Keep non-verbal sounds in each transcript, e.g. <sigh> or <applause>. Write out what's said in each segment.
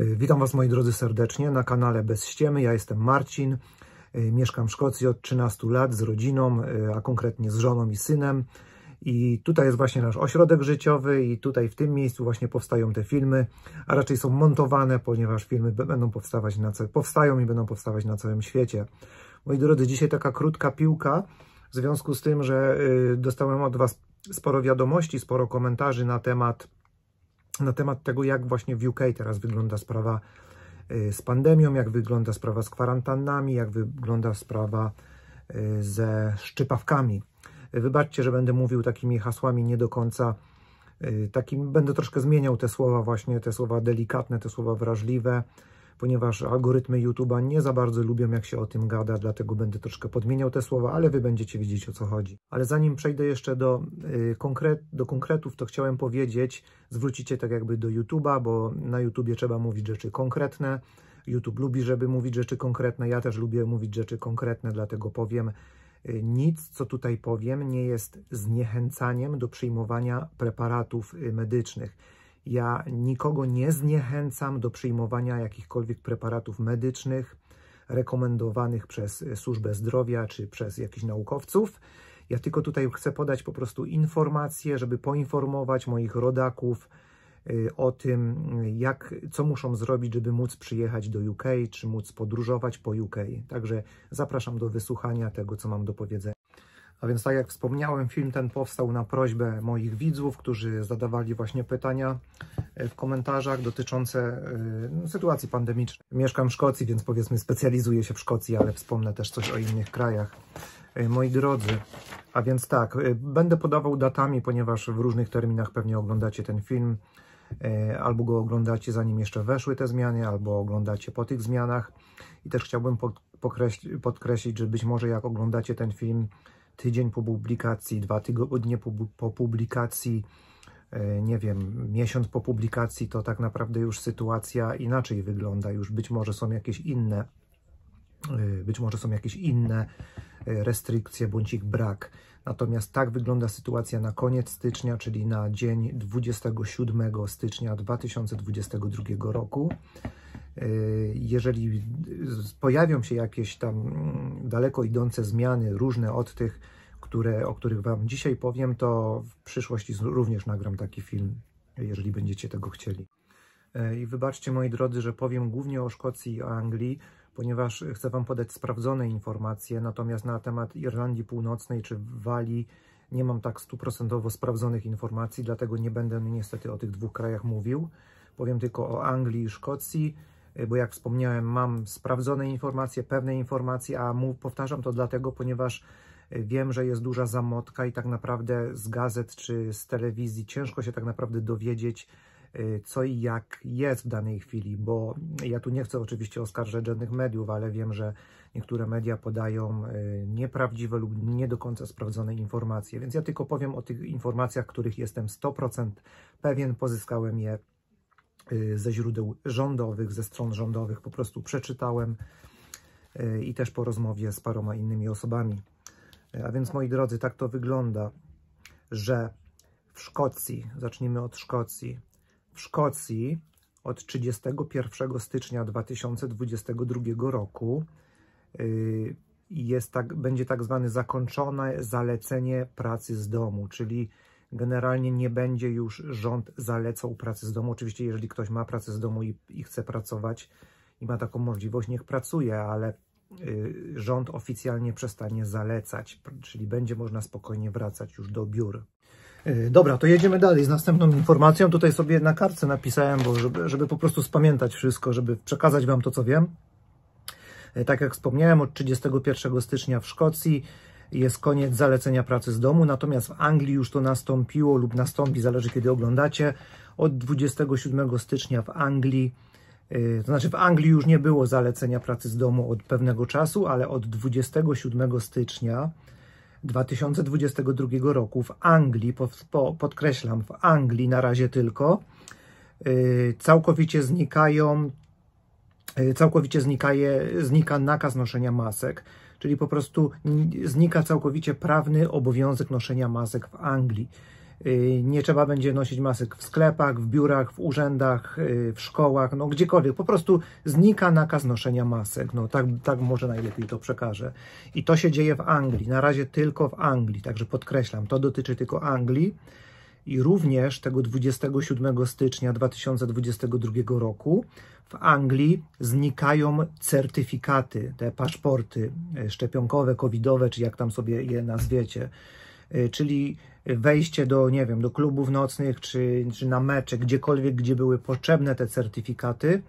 Y, witam Was moi drodzy serdecznie na kanale Bez Ściemy. Ja jestem Marcin, y, mieszkam w Szkocji od 13 lat z rodziną, y, a konkretnie z żoną i synem. I tutaj jest właśnie nasz ośrodek życiowy i tutaj w tym miejscu właśnie powstają te filmy, a raczej są montowane, ponieważ filmy będą powstawać na powstają i będą powstawać na całym świecie. Moi drodzy, dzisiaj taka krótka piłka, w związku z tym, że dostałem od Was sporo wiadomości, sporo komentarzy na temat na temat tego, jak właśnie w UK teraz wygląda sprawa y, z pandemią, jak wygląda sprawa z kwarantannami, jak wygląda sprawa y, ze szczypawkami. Wybaczcie, że będę mówił takimi hasłami nie do końca y, takim będę troszkę zmieniał te słowa właśnie, te słowa delikatne, te słowa wrażliwe, ponieważ algorytmy YouTube'a nie za bardzo lubią, jak się o tym gada, dlatego będę troszkę podmieniał te słowa, ale wy będziecie wiedzieć o co chodzi. Ale zanim przejdę jeszcze do, y, konkret, do konkretów, to chciałem powiedzieć, zwrócicie tak jakby do YouTube'a, bo na YouTubie trzeba mówić rzeczy konkretne. YouTube lubi, żeby mówić rzeczy konkretne, ja też lubię mówić rzeczy konkretne, dlatego powiem, y, nic, co tutaj powiem, nie jest zniechęcaniem do przyjmowania preparatów y, medycznych. Ja nikogo nie zniechęcam do przyjmowania jakichkolwiek preparatów medycznych rekomendowanych przez służbę zdrowia czy przez jakichś naukowców. Ja tylko tutaj chcę podać po prostu informacje, żeby poinformować moich rodaków y, o tym, jak, co muszą zrobić, żeby móc przyjechać do UK, czy móc podróżować po UK. Także zapraszam do wysłuchania tego, co mam do powiedzenia. A więc tak jak wspomniałem, film ten powstał na prośbę moich widzów, którzy zadawali właśnie pytania e, w komentarzach dotyczące e, no, sytuacji pandemicznej. Mieszkam w Szkocji, więc powiedzmy specjalizuję się w Szkocji, ale wspomnę też coś o innych krajach. E, moi drodzy, a więc tak, będę podawał datami, ponieważ w różnych terminach pewnie oglądacie ten film, albo go oglądacie zanim jeszcze weszły te zmiany, albo oglądacie po tych zmianach. I też chciałbym podkreślić, że być może jak oglądacie ten film, tydzień po publikacji, dwa tygodnie po, publikacji, e, nie wiem, miesiąc po publikacji, to tak naprawdę już sytuacja inaczej wygląda. Już być może są jakieś inne, e, być może są jakieś inne e, restrykcje bądź ich brak. Natomiast tak wygląda sytuacja na koniec stycznia, czyli na dzień 27 stycznia 2022 roku. Y, jeżeli pojawią się jakieś tam daleko idące zmiany, różne od tych, które, o których Wam dzisiaj powiem, to w przyszłości również nagram taki film, jeżeli będziecie tego chcieli. Y, I wybaczcie moi drodzy, że powiem głównie o Szkocji i o Anglii, ponieważ chcę Wam podać sprawdzone informacje, natomiast na temat Irlandii Północnej czy Walii nie mam tak stuprocentowo sprawdzonych informacji, dlatego nie będę niestety o tych dwóch krajach mówił. Powiem tylko o Anglii i Szkocji E, bo jak wspomniałem, mam sprawdzone informacje, pewne informacje, a mu, powtarzam to dlatego, ponieważ e, wiem, że jest duża zamotka i tak naprawdę z gazet czy z telewizji ciężko się tak naprawdę dowiedzieć, e, co i jak jest w danej chwili, bo ja tu nie chcę oczywiście oskarżać żadnych mediów, ale wiem, że niektóre media podają nieprawdziwe lub nie do końca sprawdzone informacje, więc ja tylko powiem o tych informacjach, których jestem 100% pewien, pozyskałem je Y, ze źródeł rządowych, ze stron rządowych, po prostu przeczytałem y, i też po rozmowie z paroma innymi osobami. Y, a więc moi drodzy, tak to wygląda, że w Szkocji, zacznijmy od Szkocji, w Szkocji od 31 stycznia 2022 roku jest tak, będzie tak zwane zakończone zalecenie pracy z domu, czyli generalnie nie będzie już rząd zalecał pracy z domu. Oczywiście, jeżeli ktoś ma pracę z domu i, i chce pracować i ma taką możliwość, niech pracuje, ale y, rząd oficjalnie przestanie zalecać, czyli będzie można spokojnie wracać już do biur. Y, dobra, to jedziemy dalej z następną informacją. Tutaj sobie na kartce napisałem, bo żeby, żeby po prostu spamiętać wszystko, żeby przekazać Wam to, co wiem. Y, tak jak wspomniałem, od 31 stycznia w Szkocji jest koniec zalecenia pracy z domu, natomiast w Anglii już to nastąpiło lub nastąpi, zależy kiedy oglądacie. Od 27 stycznia w Anglii, y, to znaczy w Anglii już nie było zalecenia pracy z domu od pewnego czasu, ale od 27 stycznia 2022 roku w Anglii, podkreślam, w Anglii na razie tylko, y, całkowicie znikają, y, całkowicie znikaje, znika nakaz noszenia masek czyli po prostu znika całkowicie prawny obowiązek noszenia masek w Anglii. Y, nie trzeba będzie nosić masek w sklepach, w biurach, w urzędach, y, w szkołach, no gdziekolwiek. Po prostu znika nakaz noszenia masek. No tak, tak może najlepiej to przekażę. I to się dzieje w Anglii. Na razie tylko w Anglii, także podkreślam, to dotyczy tylko Anglii i również tego 27 stycznia 2022 roku w Anglii znikają certyfikaty, te paszporty e, szczepionkowe, covidowe, czy jak tam sobie je nazwiecie. E, czyli wejście do, nie wiem, do klubów nocnych, czy, czy na mecze, gdziekolwiek, gdzie były potrzebne te certyfikaty,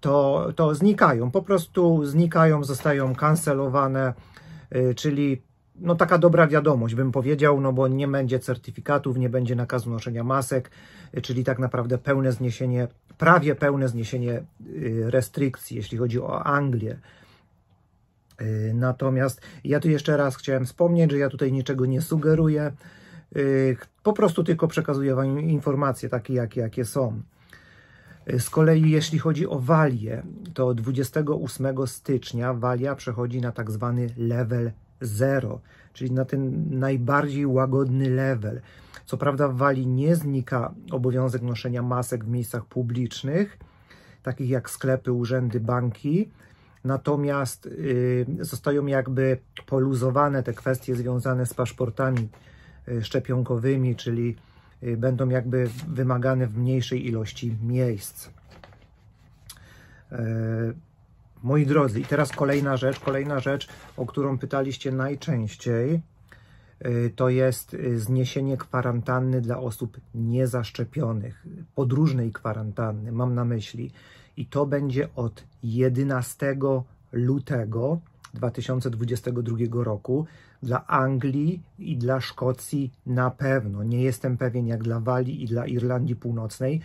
to, to znikają. Po prostu znikają, zostają kancelowane, e, czyli no taka dobra wiadomość, bym powiedział, no bo nie będzie certyfikatów, nie będzie nakazu noszenia masek, czyli tak naprawdę pełne zniesienie, prawie pełne zniesienie y, restrykcji, jeśli chodzi o Anglię. Y, natomiast ja tu jeszcze raz chciałem wspomnieć, że ja tutaj niczego nie sugeruję, y, po prostu tylko przekazuję Wam informacje takie, jakie, jakie są. Z kolei jeśli chodzi o Walię, to 28 stycznia Walia przechodzi na tak zwany level zero, czyli na ten najbardziej łagodny level. Co prawda w Walii nie znika obowiązek noszenia masek w miejscach publicznych, takich jak sklepy, urzędy, banki, natomiast y, zostają jakby poluzowane te kwestie związane z paszportami y, szczepionkowymi, czyli y, będą jakby wymagane w mniejszej ilości miejsc. E, Moi drodzy, i teraz kolejna rzecz, kolejna rzecz, o którą pytaliście najczęściej, y, to jest y, zniesienie kwarantanny dla osób niezaszczepionych, podróżnej kwarantanny, mam na myśli. I to będzie od 11 lutego 2022 roku. Dla Anglii i dla Szkocji na pewno. Nie jestem pewien jak dla Walii i dla Irlandii Północnej,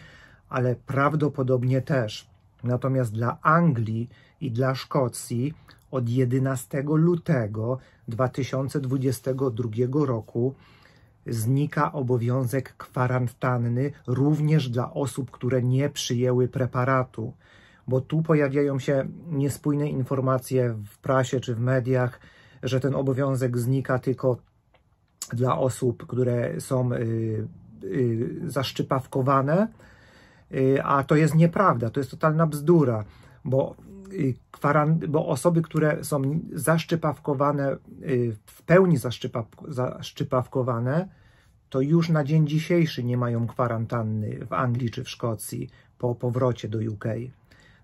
ale prawdopodobnie też. Natomiast dla Anglii i dla Szkocji od 11 lutego 2022 roku znika obowiązek kwarantanny również dla osób, które nie przyjęły preparatu, bo tu pojawiają się niespójne informacje w prasie czy w mediach, że ten obowiązek znika tylko dla osób, które są y, y, zaszczypawkowane, Y, a to jest nieprawda, to jest totalna bzdura, bo, y, bo osoby, które są zaszczypawkowane, y, w pełni zaszczypawkowane, to już na dzień dzisiejszy nie mają kwarantanny w Anglii czy w Szkocji po powrocie do UK.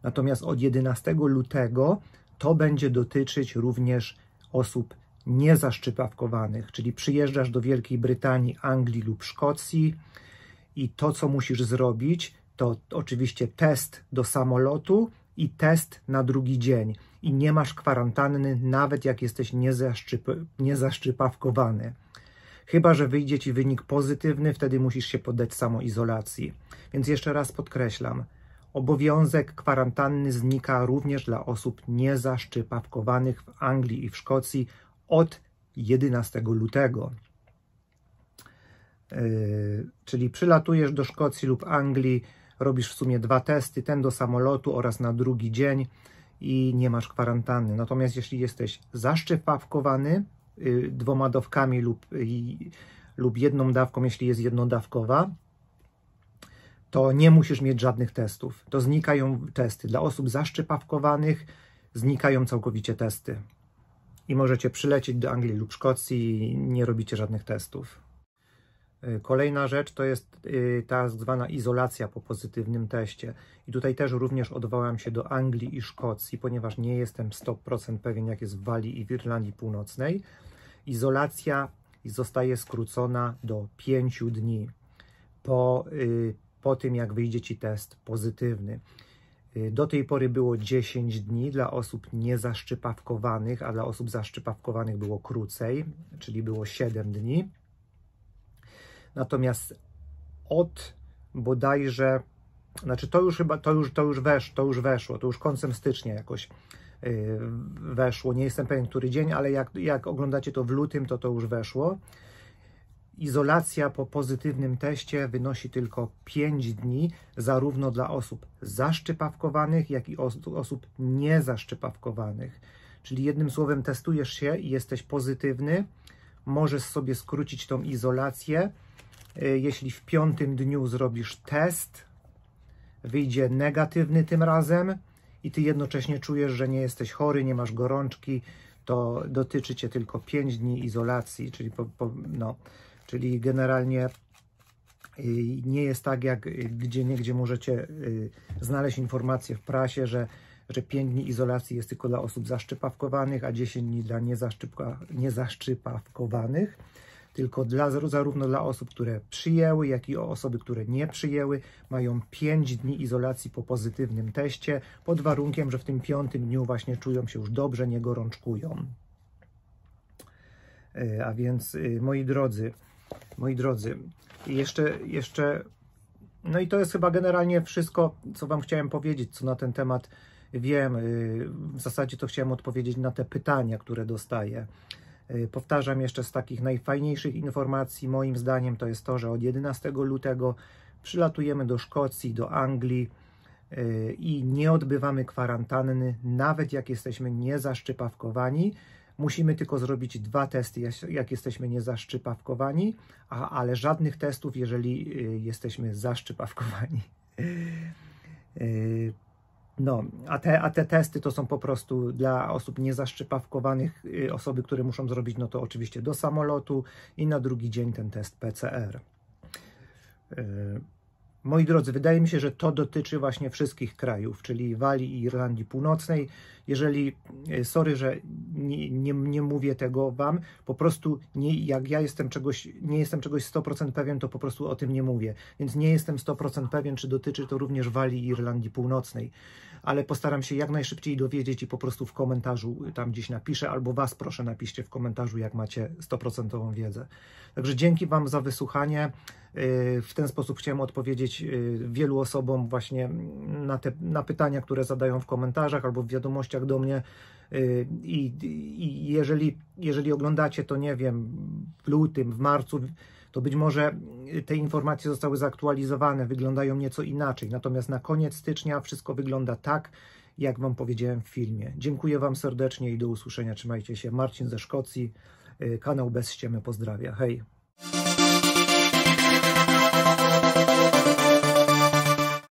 Natomiast od 11 lutego to będzie dotyczyć również osób niezaszczypawkowanych, czyli przyjeżdżasz do Wielkiej Brytanii, Anglii lub Szkocji i to, co musisz zrobić, to oczywiście test do samolotu i test na drugi dzień. I nie masz kwarantanny, nawet jak jesteś niezaszczyp niezaszczypawkowany. Chyba, że wyjdzie ci wynik pozytywny, wtedy musisz się poddać samoizolacji. Więc jeszcze raz podkreślam, obowiązek kwarantanny znika również dla osób niezaszczypawkowanych w Anglii i w Szkocji od 11 lutego. Yy, czyli przylatujesz do Szkocji lub Anglii, robisz w sumie dwa testy, ten do samolotu oraz na drugi dzień i nie masz kwarantanny. Natomiast jeśli jesteś zaszczepawkowany y, dwoma dawkami lub, y, lub jedną dawką, jeśli jest jednodawkowa, to nie musisz mieć żadnych testów. To znikają testy. Dla osób zaszczepawkowanych znikają całkowicie testy. I możecie przylecieć do Anglii lub Szkocji i nie robicie żadnych testów. Y, kolejna rzecz to jest y, ta tak zwana izolacja po pozytywnym teście. I tutaj też również odwołam się do Anglii i Szkocji, ponieważ nie jestem 100% pewien, jak jest w Walii i w Irlandii Północnej. Izolacja zostaje skrócona do 5 dni po, y, po tym, jak wyjdzie Ci test pozytywny. Do tej pory było 10 dni dla osób niezaszczypawkowanych, a dla osób zaszczypawkowanych było krócej, czyli było 7 dni. Natomiast od bodajże, znaczy to już chyba, to już, to już, wesz, to już weszło, to już końcem stycznia jakoś y, weszło. Nie jestem pewien, który dzień, ale jak, jak oglądacie to w lutym, to to już weszło. Izolacja po pozytywnym teście wynosi tylko 5 dni, zarówno dla osób zaszczypawkowanych, jak i osób niezaszczypawkowanych. Czyli jednym słowem, testujesz się i jesteś pozytywny, możesz sobie skrócić tą izolację, E, jeśli w piątym dniu zrobisz test, wyjdzie negatywny tym razem i ty jednocześnie czujesz, że nie jesteś chory, nie masz gorączki, to dotyczy cię tylko 5 dni izolacji, czyli, po, po, no, czyli generalnie e, nie jest tak, jak e, gdzie niegdzie możecie znaleźć informację w prasie, że, że 5 dni izolacji jest tylko dla osób zaszczypawkowanych, a 10 dni dla niezaszczypawkowanych tylko dla, zarówno dla osób, które przyjęły, jak i osoby, które nie przyjęły, mają 5 dni izolacji po pozytywnym teście, pod warunkiem, że w tym piątym dniu właśnie czują się już dobrze, nie gorączkują. E, a więc, e, moi drodzy, moi drodzy, jeszcze, jeszcze, no i to jest chyba generalnie wszystko, co Wam chciałem powiedzieć, co na ten temat wiem. E, w zasadzie to chciałem odpowiedzieć na te pytania, które dostaję. Y, powtarzam jeszcze z takich najfajniejszych informacji, moim zdaniem to jest to, że od 11 lutego przylatujemy do Szkocji, do Anglii y, i nie odbywamy kwarantanny, nawet jak jesteśmy niezaszczypawkowani. Musimy tylko zrobić dwa testy, jak jesteśmy niezaszczypawkowani, a, ale żadnych testów, jeżeli y, jesteśmy zaszczypawkowani. <laughs> No, a te, a te testy to są po prostu dla osób niezaszczypawkowanych, y, osoby, które muszą zrobić, no to oczywiście do samolotu i na drugi dzień ten test PCR. Y, Moi drodzy, wydaje mi się, że to dotyczy właśnie wszystkich krajów, czyli Walii i Irlandii Północnej. Jeżeli, e, sorry, że nie, nie, nie, mówię tego Wam, po prostu nie, jak ja jestem czegoś, nie jestem czegoś 100% pewien, to po prostu o tym nie mówię. Więc nie jestem 100% pewien, czy dotyczy to również Walii i Irlandii Północnej. Ale postaram się jak najszybciej dowiedzieć i po prostu w komentarzu tam gdzieś napiszę, albo Was proszę napiszcie w komentarzu, jak macie 100% wiedzę. Także dzięki Wam za wysłuchanie. Y, w ten sposób chciałem odpowiedzieć y, wielu osobom właśnie na, te, na pytania, które zadają w komentarzach albo w wiadomościach do mnie. Y, I, i jeżeli, jeżeli oglądacie to, nie wiem, w lutym, w marcu, to być może te informacje zostały zaktualizowane, wyglądają nieco inaczej. Natomiast na koniec stycznia wszystko wygląda tak, jak Wam powiedziałem w filmie. Dziękuję Wam serdecznie i do usłyszenia. Trzymajcie się. Marcin ze Szkocji, kanał Bez Ściemy pozdrawia. Hej!